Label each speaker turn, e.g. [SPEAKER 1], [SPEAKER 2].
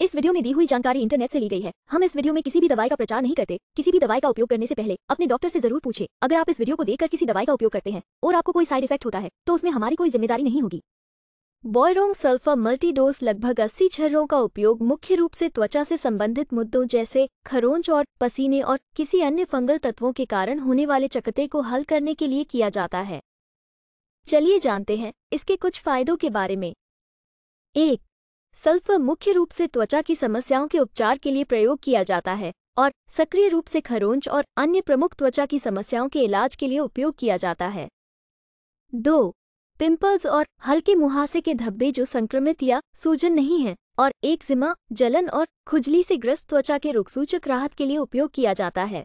[SPEAKER 1] इस वीडियो में दी हुई जानकारी इंटरनेट से ली गई है हम इस वीडियो में किसी भी दवाई का प्रचार नहीं करते किसी भी दवाई का उपयोग करने से पहले अपने डॉक्टर से जरूर पूछे अगर आप इस वीडियो को देखकर किसी दवाई का उपयोग करते हैं और आपको कोई साइड इफेक्ट होता है तो उसमें हमारी कोई जिम्मेदारी नहीं होगी बॉयरोंग सल्फर मल्टीडोज लगभग अस्सी छर्रों का उपयोग मुख्य रूप से त्वचा से संबंधित मुद्दों जैसे खरोंच और पसीने और किसी अन्य फंगल तत्वों के कारण होने वाले चकते को हल करने के लिए किया जाता है चलिए जानते हैं इसके कुछ फायदों के बारे में एक सल्फर मुख्य रूप से त्वचा की समस्याओं के उपचार के लिए प्रयोग किया जाता है और सक्रिय रूप से खरोंच और अन्य प्रमुख त्वचा की समस्याओं के इलाज के लिए उपयोग किया जाता है दो पिंपल्स और हल्के मुहासे के धब्बे जो संक्रमित या सूजन नहीं हैं और एक जिमा जलन और खुजली से ग्रस्त त्वचा के रोगसूचक राहत के लिए उपयोग किया जाता है